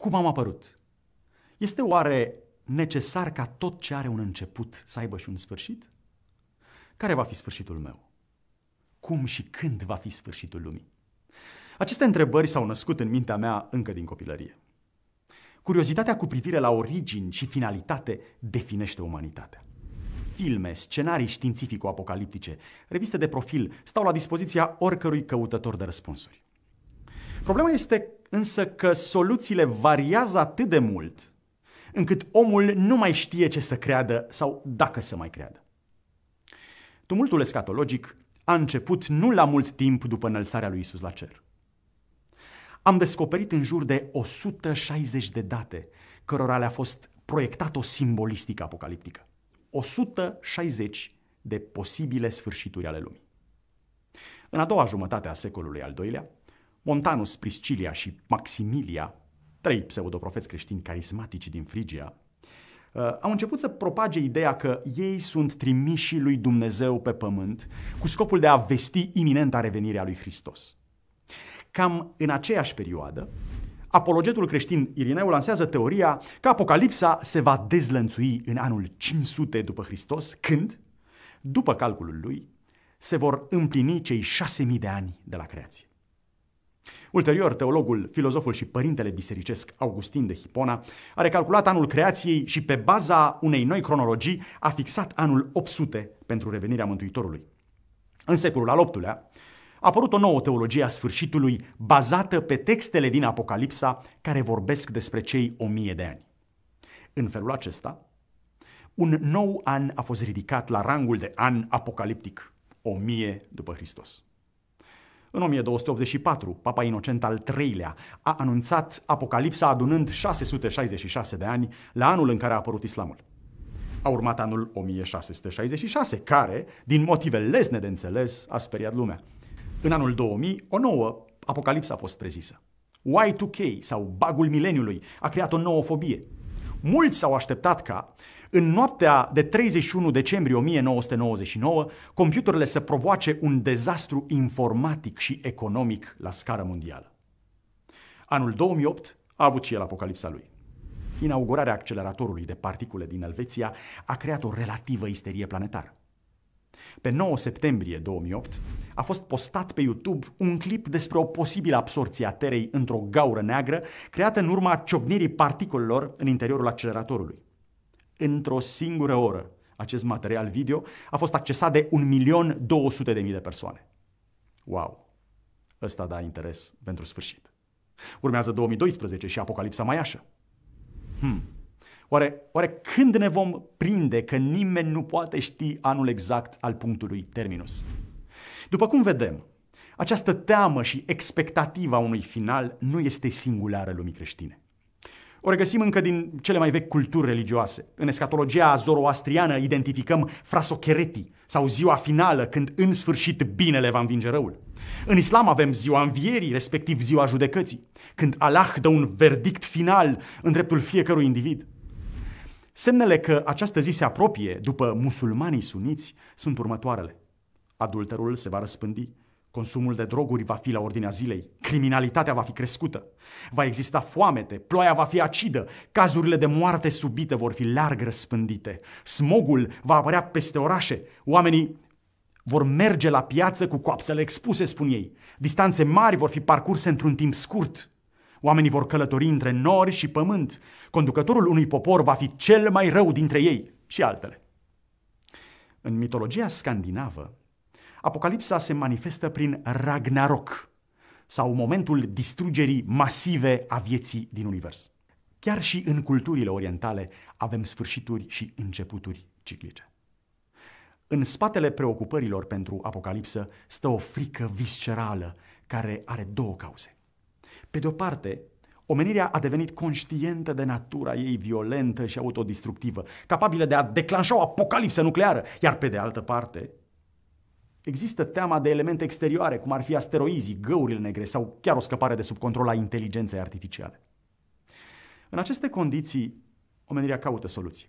cum am apărut. Este oare necesar ca tot ce are un început să aibă și un sfârșit? Care va fi sfârșitul meu? Cum și când va fi sfârșitul lumii? Aceste întrebări s-au născut în mintea mea încă din copilărie. Curiozitatea cu privire la origini și finalitate definește umanitatea. Filme, scenarii științifico-apocaliptice, reviste de profil stau la dispoziția oricărui căutător de răspunsuri. Problema este însă că soluțiile variază atât de mult încât omul nu mai știe ce să creadă sau dacă să mai creadă. Tumultul escatologic a început nu la mult timp după înălțarea lui Isus la cer. Am descoperit în jur de 160 de date cărora le-a fost proiectat o simbolistică apocaliptică. 160 de posibile sfârșituri ale lumii. În a doua jumătate a secolului al doilea, Montanus, Priscilia și Maximilia, trei pseudoprofeți creștini carismatici din Frigia, uh, au început să propage ideea că ei sunt trimișii lui Dumnezeu pe pământ cu scopul de a vesti iminenta revenirea lui Hristos. Cam în aceeași perioadă, apologetul creștin Irineu lansează teoria că Apocalipsa se va dezlănțui în anul 500 după Hristos, când, după calculul lui, se vor împlini cei 6000 de ani de la creație. Ulterior, teologul, filozoful și părintele bisericesc Augustin de Hipona a recalculat anul creației și pe baza unei noi cronologii a fixat anul 800 pentru revenirea Mântuitorului. În secolul al VIII-lea a apărut o nouă teologie a sfârșitului bazată pe textele din Apocalipsa care vorbesc despre cei o mie de ani. În felul acesta, un nou an a fost ridicat la rangul de an apocaliptic, o mie după Hristos. În 1284, Papa Inocent al III-lea a anunțat Apocalipsa adunând 666 de ani la anul în care a apărut islamul. A urmat anul 1666, care, din motive lesne de înțeles, a speriat lumea. În anul 2000, o nouă apocalipsă a fost prezisă. Y2K sau bagul mileniului a creat o nouă fobie. Mulți s-au așteptat ca în noaptea de 31 decembrie 1999, computerele să provoace un dezastru informatic și economic la scară mondială. Anul 2008 a avut și el apocalipsa lui. Inaugurarea acceleratorului de particule din Elveția a creat o relativă isterie planetară. Pe 9 septembrie 2008 a fost postat pe YouTube un clip despre o posibilă absorție a Terei într-o gaură neagră creată în urma ciocnirii particulelor în interiorul acceleratorului într-o singură oră. Acest material video a fost accesat de 1.200.000 de persoane. Wow! Ăsta da interes pentru sfârșit. Urmează 2012 și Apocalipsa așa. Hmm. Oare, oare când ne vom prinde că nimeni nu poate ști anul exact al punctului terminus? După cum vedem, această teamă și expectativa unui final nu este singulară lumii creștine. O regăsim încă din cele mai vechi culturi religioase. În escatologia zoroastriană identificăm frasocheretii sau ziua finală când în sfârșit binele va învinge răul. În islam avem ziua învierii, respectiv ziua judecății, când Allah dă un verdict final în dreptul fiecărui individ. Semnele că această zi se apropie după musulmanii suniți sunt următoarele. Adulterul se va răspândi, Consumul de droguri va fi la ordinea zilei, criminalitatea va fi crescută, va exista foamete, ploaia va fi acidă, cazurile de moarte subite vor fi larg răspândite, smogul va apărea peste orașe, oamenii vor merge la piață cu coapsele expuse, spun ei. Distanțe mari vor fi parcurse într-un timp scurt. Oamenii vor călători între nori și pământ. Conducătorul unui popor va fi cel mai rău dintre ei și altele. În mitologia scandinavă, Apocalipsa se manifestă prin Ragnarok sau momentul distrugerii masive a vieții din univers. Chiar și în culturile orientale avem sfârșituri și începuturi ciclice. În spatele preocupărilor pentru apocalipsă stă o frică viscerală care are două cauze. Pe de o parte, Omenirea a devenit conștientă de natura ei violentă și autodistructivă, capabilă de a declanșa o apocalipsă nucleară, iar pe de altă parte, Există teama de elemente exterioare, cum ar fi asteroizii, găurile negre sau chiar o scăpare de sub control a inteligenței artificiale. În aceste condiții, omenirea caută soluții.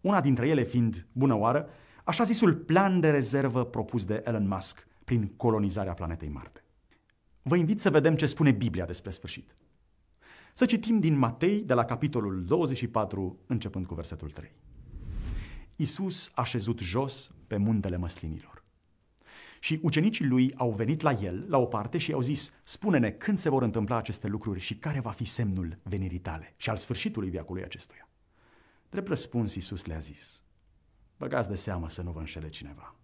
Una dintre ele fiind, bună oară, așa zisul plan de rezervă propus de Elon Musk prin colonizarea planetei Marte. Vă invit să vedem ce spune Biblia despre sfârșit. Să citim din Matei, de la capitolul 24, începând cu versetul 3. Isus a șezut jos pe muntele măslinilor. Și ucenicii lui au venit la el, la o parte, și i-au zis, spune-ne când se vor întâmpla aceste lucruri și care va fi semnul venirii tale și al sfârșitului viacului acestuia. Drept răspuns, Iisus le-a zis, băgați de seamă să nu vă înșele cineva,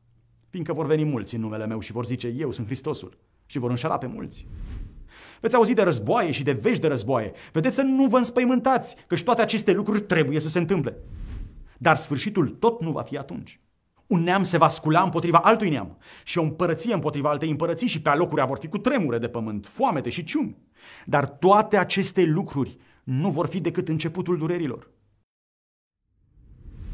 fiindcă vor veni mulți în numele meu și vor zice, eu sunt Hristosul, și vor înșela pe mulți. Veți auzi de războaie și de vești de războaie. Vedeți să nu vă înspăimântați, și toate aceste lucruri trebuie să se întâmple. Dar sfârșitul tot nu va fi atunci un neam se va scula împotriva altui neam și o împărăție împotriva altei împărății și pe alocuri vor fi cu tremure de pământ, foamete și ciumi. Dar toate aceste lucruri nu vor fi decât începutul durerilor.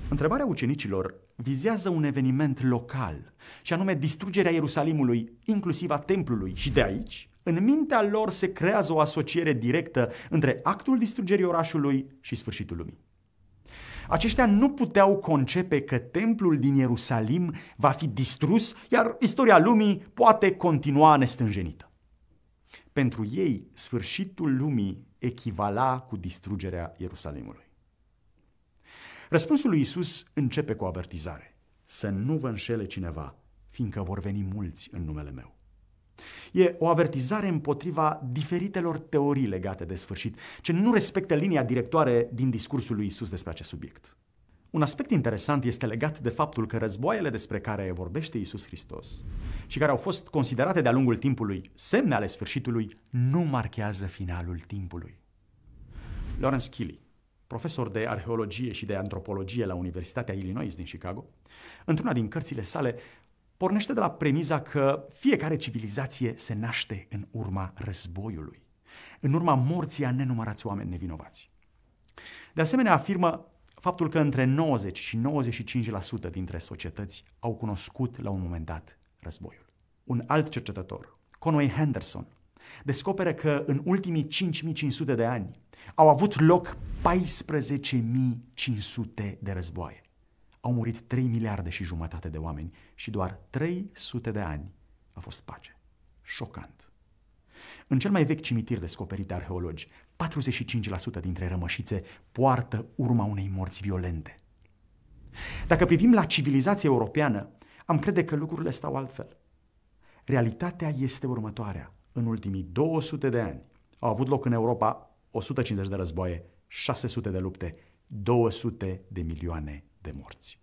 Întrebarea ucenicilor vizează un eveniment local, și anume distrugerea Ierusalimului, inclusiv a templului, și de aici, în mintea lor se creează o asociere directă între actul distrugerii orașului și sfârșitul lumii. Aceștia nu puteau concepe că templul din Ierusalim va fi distrus, iar istoria lumii poate continua nestânjenită. Pentru ei, sfârșitul lumii echivala cu distrugerea Ierusalimului. Răspunsul lui Isus începe cu o avertizare. Să nu vă înșele cineva, fiindcă vor veni mulți în numele meu. E o avertizare împotriva diferitelor teorii legate de sfârșit, ce nu respectă linia directoare din discursul lui Isus despre acest subiect. Un aspect interesant este legat de faptul că războaiele despre care vorbește Isus Hristos și care au fost considerate de-a lungul timpului semne ale sfârșitului, nu marchează finalul timpului. Lawrence Kelly, profesor de arheologie și de antropologie la Universitatea Illinois din Chicago, într-una din cărțile sale pornește de la premiza că fiecare civilizație se naște în urma războiului, în urma morții a nenumărați oameni nevinovați. De asemenea, afirmă faptul că între 90 și 95% dintre societăți au cunoscut la un moment dat războiul. Un alt cercetător, Conway Henderson, descoperă că în ultimii 5500 de ani au avut loc 14500 de războaie au murit 3 miliarde și jumătate de oameni și doar 300 de ani a fost pace. Șocant. În cel mai vechi cimitir descoperit de arheologi, 45% dintre rămășițe poartă urma unei morți violente. Dacă privim la civilizația europeană, am crede că lucrurile stau altfel. Realitatea este următoarea. În ultimii 200 de ani au avut loc în Europa 150 de războaie, 600 de lupte, 200 de milioane de morți.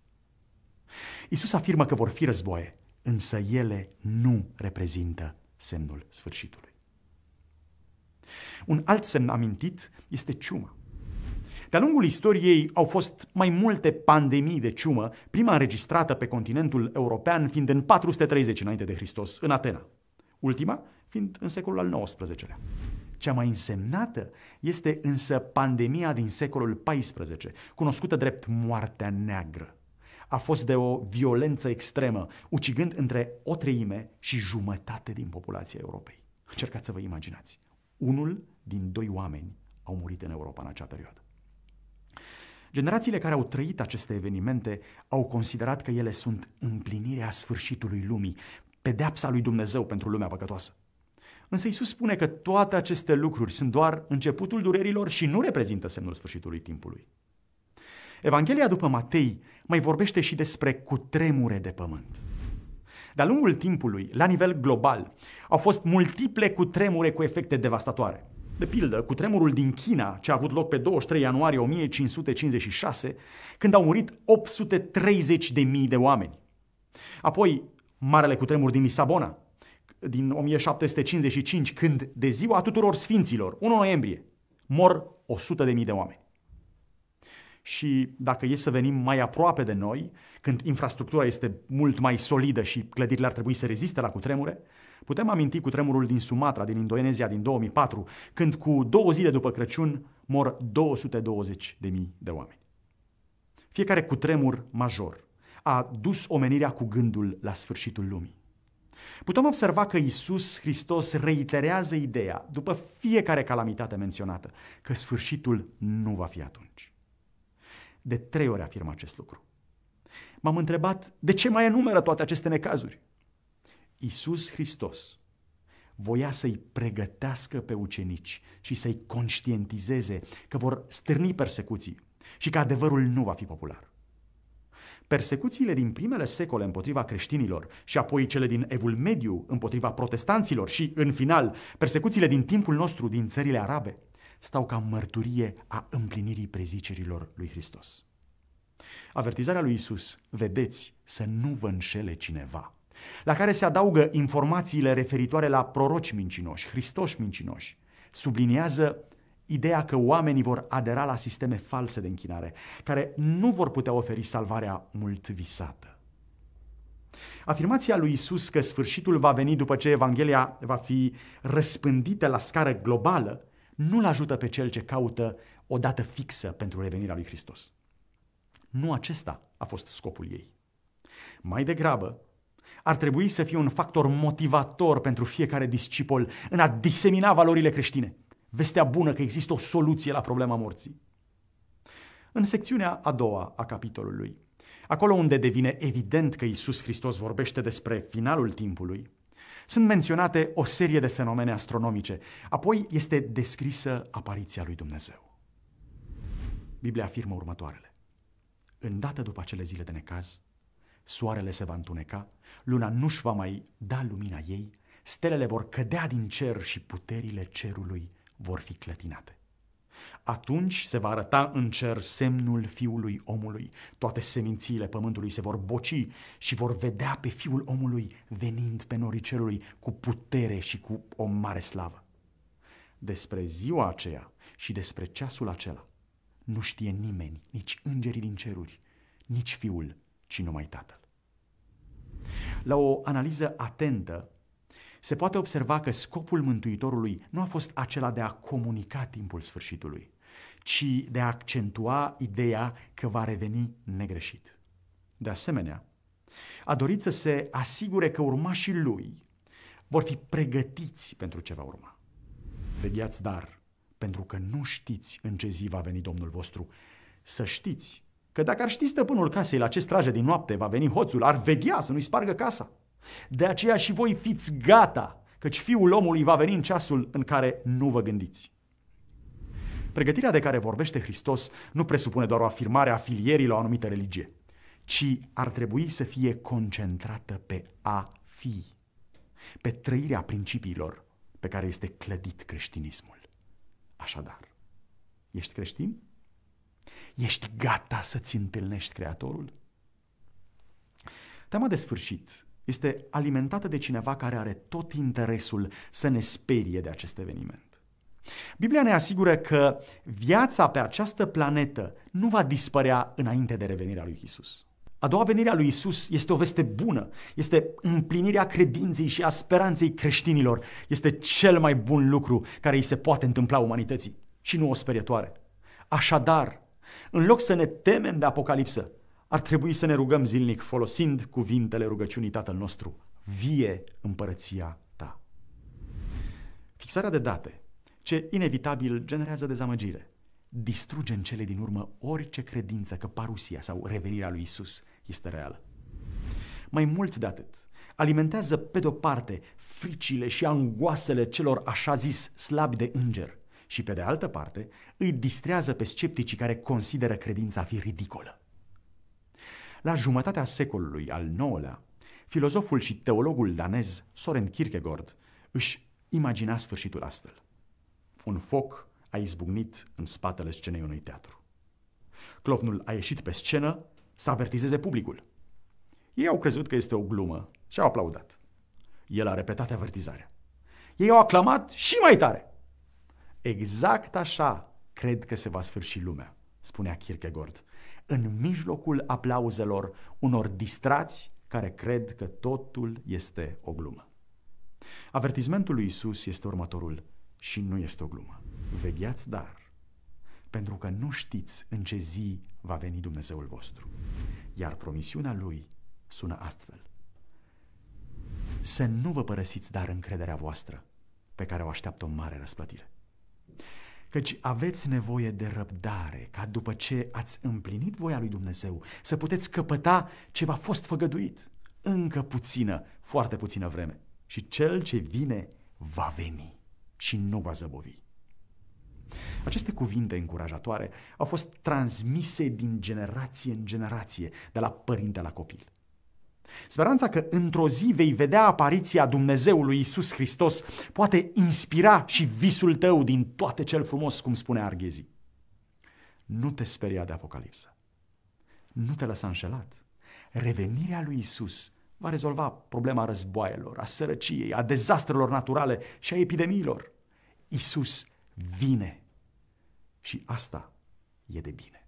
Isus afirmă că vor fi războaie, însă ele nu reprezintă semnul sfârșitului. Un alt semn amintit este ciuma. De-a lungul istoriei au fost mai multe pandemii de ciumă, prima înregistrată pe continentul european fiind în 430 înainte de Hristos, în Atena, ultima fiind în secolul al XIX-lea. Cea mai însemnată este însă pandemia din secolul XIV, cunoscută drept moartea neagră. A fost de o violență extremă, ucigând între o treime și jumătate din populația Europei. Încercați să vă imaginați. Unul din doi oameni au murit în Europa în acea perioadă. Generațiile care au trăit aceste evenimente au considerat că ele sunt împlinirea sfârșitului lumii, pedeapsa lui Dumnezeu pentru lumea păcătoasă. Însă Isus spune că toate aceste lucruri sunt doar începutul durerilor și nu reprezintă semnul sfârșitului timpului. Evanghelia după Matei mai vorbește și despre cutremure de pământ. De-a lungul timpului, la nivel global, au fost multiple cutremure cu efecte devastatoare. De pildă, cutremurul din China, ce a avut loc pe 23 ianuarie 1556, când au murit 830.000 de mii de oameni. Apoi, marele cutremur din Lisabona, din 1755, când de ziua tuturor sfinților, 1 noiembrie, mor 100.000 de de oameni. Și dacă e să venim mai aproape de noi, când infrastructura este mult mai solidă și clădirile ar trebui să reziste la cutremure, putem aminti cu tremurul din Sumatra, din Indonezia, din 2004, când cu două zile după Crăciun mor 220.000 de oameni. Fiecare cutremur major a dus omenirea cu gândul la sfârșitul lumii. Putem observa că Isus Hristos reiterează ideea, după fiecare calamitate menționată, că sfârșitul nu va fi atunci. De trei ori afirm acest lucru. M-am întrebat de ce mai enumeră toate aceste necazuri. Isus Hristos voia să-i pregătească pe ucenici și să-i conștientizeze că vor stârni persecuții și că adevărul nu va fi popular. Persecuțiile din primele secole împotriva creștinilor și apoi cele din Evul Mediu împotriva protestanților și, în final, persecuțiile din timpul nostru din țările arabe stau ca mărturie a împlinirii prezicerilor lui Hristos. Avertizarea lui Isus, vedeți să nu vă înșele cineva, la care se adaugă informațiile referitoare la proroci mincinoși, Hristoși mincinoși, subliniază ideea că oamenii vor adera la sisteme false de închinare, care nu vor putea oferi salvarea mult visată. Afirmația lui Isus că sfârșitul va veni după ce Evanghelia va fi răspândită la scară globală nu-l ajută pe cel ce caută o dată fixă pentru revenirea lui Hristos. Nu acesta a fost scopul ei. Mai degrabă, ar trebui să fie un factor motivator pentru fiecare discipol în a disemina valorile creștine – vestea bună că există o soluție la problema morții. În secțiunea a doua a capitolului, acolo unde devine evident că Isus Hristos vorbește despre finalul timpului, sunt menționate o serie de fenomene astronomice, apoi este descrisă apariția lui Dumnezeu. Biblia afirmă următoarele. Îndată după acele zile de necaz, soarele se va întuneca, luna nu-și va mai da lumina ei, stelele vor cădea din cer și puterile cerului vor fi clătinate. Atunci se va arăta în cer semnul fiului omului. Toate semințiile pământului se vor boci și vor vedea pe fiul omului venind pe norii cerului cu putere și cu o mare slavă. Despre ziua aceea și despre ceasul acela nu știe nimeni, nici îngerii din ceruri, nici fiul, ci numai tatăl. La o analiză atentă se poate observa că scopul Mântuitorului nu a fost acela de a comunica timpul sfârșitului, ci de a accentua ideea că va reveni negreșit. De asemenea, a dorit să se asigure că urmașii lui vor fi pregătiți pentru ce va urma. Vegheați dar, pentru că nu știți în ce zi va veni Domnul vostru, să știți că dacă ar ști stăpânul casei la ce strajă din noapte va veni hoțul, ar veghea să nu-i spargă casa. De aceea și voi fiți gata, căci fiul omului va veni în ceasul în care nu vă gândiți. Pregătirea de care vorbește Hristos nu presupune doar o afirmare a filierii la o anumită religie, ci ar trebui să fie concentrată pe a fi, pe trăirea principiilor pe care este clădit creștinismul. Așadar, ești creștin? Ești gata să-ți întâlnești Creatorul? Teama de sfârșit este alimentată de cineva care are tot interesul să ne sperie de acest eveniment. Biblia ne asigură că viața pe această planetă nu va dispărea înainte de revenirea lui Isus. A doua venire a lui Isus este o veste bună, este împlinirea credinței și a speranței creștinilor, este cel mai bun lucru care îi se poate întâmpla umanității și nu o sperietoare. Așadar, în loc să ne temem de apocalipsă, ar trebui să ne rugăm zilnic folosind cuvintele rugăciunii Tatăl nostru. Vie împărăția ta. Fixarea de date, ce inevitabil generează dezamăgire, distruge în cele din urmă orice credință că parusia sau revenirea lui Isus este reală. Mai mult de atât, alimentează pe de-o parte fricile și angoasele celor așa zis slabi de înger și pe de altă parte îi distrează pe scepticii care consideră credința fi ridicolă. La jumătatea secolului al IX-lea, filozoful și teologul danez Soren Kierkegaard își imagina sfârșitul astfel. Un foc a izbucnit în spatele scenei unui teatru. Clovnul a ieșit pe scenă să avertizeze publicul. Ei au crezut că este o glumă și au aplaudat. El a repetat avertizarea. Ei au aclamat și mai tare. Exact așa cred că se va sfârși lumea, spunea Kierkegaard în mijlocul aplauzelor unor distrați care cred că totul este o glumă. Avertismentul lui Isus este următorul și nu este o glumă. Vegheați dar, pentru că nu știți în ce zi va veni Dumnezeul vostru. Iar promisiunea lui sună astfel. Să nu vă părăsiți dar încrederea voastră, pe care o așteaptă o mare răsplătire căci aveți nevoie de răbdare, ca după ce ați împlinit voia lui Dumnezeu, să puteți căpăta ce v-a fost făgăduit. Încă puțină, foarte puțină vreme. Și cel ce vine va veni și nu va zăbovi. Aceste cuvinte încurajatoare au fost transmise din generație în generație, de la părinte la copil. Speranța că într-o zi vei vedea apariția Dumnezeului Isus Hristos poate inspira și visul tău din toate cel frumos, cum spune Arghezi. Nu te speria de apocalipsă. Nu te lăsa înșelat. Revenirea lui Isus va rezolva problema războaielor, a sărăciei, a dezastrelor naturale și a epidemiilor. Isus vine și asta e de bine.